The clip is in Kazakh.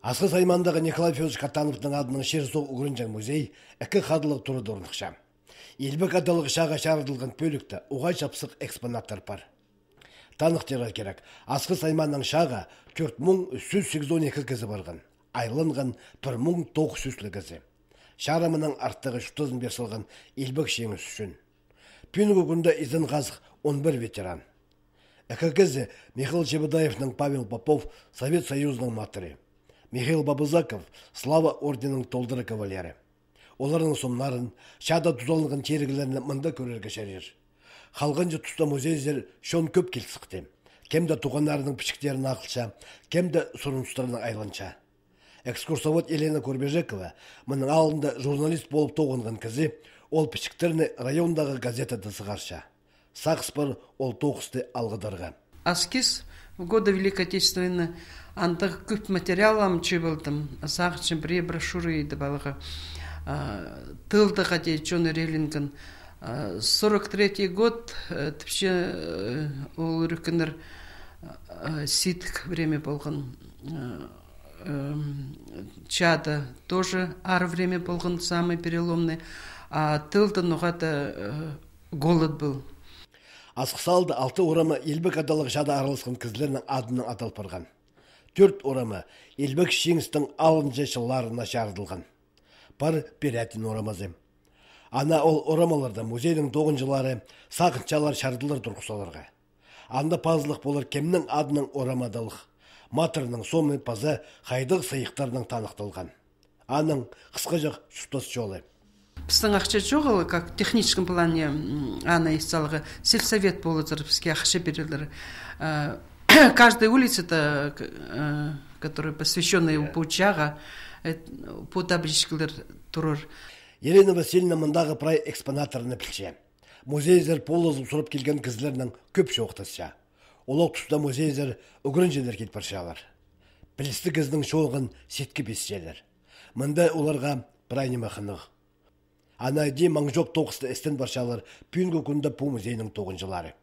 Асқы саймандығы николай федорович катановтың атынан шерсоқ угрынжан музей әкі қадылық туры орнықша. Елбі қадылық шаға шағырдылған пөлікті уға жапсық экспонаттар бар танық терер керек Асқы айманның шаға 4382 кізі барған айлынған 1900 кізі Шарымының арттығы шутызын берсілген елбік шеңіз үшін пюнгі күнді ізін қазық 11 ветеран әкі кізі михаил чебедаевның павел попов совет союзының матыры. Михаил Бабызаков слава орденінің толдыры кавалері. Олардың сомнарын, шада тұзалынған терігілеріні мұнда көрерге шәрер. Халғын жы тұста музейзер шон көп келсіқті. Кемді туғандарының пішіктерін ақылша, кемді сұрыныстарына айланша. Экскурсовод Елена Көрбежекова, мұның алында журналист болып тоғынған кізі, ол пішіктеріні райондағы газетада сығарша. Сақспыр ол тоғысты алғыдарға. аскез в годы Великой Отечественной андық көп материал амчы болдым сақ үшін біре брошюра еді балығы а, тылды қате джон реллингін а, сорок третий год э, вообще э, ол үрікінір а, ситк время болған э, чада тоже ар время болған самый переломный а тылды нұғата голод был салды алты орамы елбек адалық жада араласқан кізілерінің адынан барған төрт орамы елбек жеңістің алынжы жылларына жарылған бар берәтін орамазы ана ол орамаларда музейдің доғынжылары сағынчалар шардылар тұрғысаларға анда пазылық болар кемнің адының орамадалық матырның сомы пазы хайдық сыйықтардың танықталған аның қысқажақ сұстас жолы біздің ақша жоқ ол как техническом плане ана мысалғы сельсовет болып жатыр бізге ақша берелер э, каждая улицада э, которая посвященная иә. по э, табличкалар тұрыр елена васильевна мындағы прай экспонаторны білші музейзер полозып сұрып келген кізлернің көп шоқтысша олақ тұста музейзер үгірінжелер келіп баршалар білісті кіздің шоғын сеткі бесшелер мында оларға прайнымақынық анайди маңжок токсты эстен баршалар бүгүнкү күндө пу тоғынжылары. тогунчулары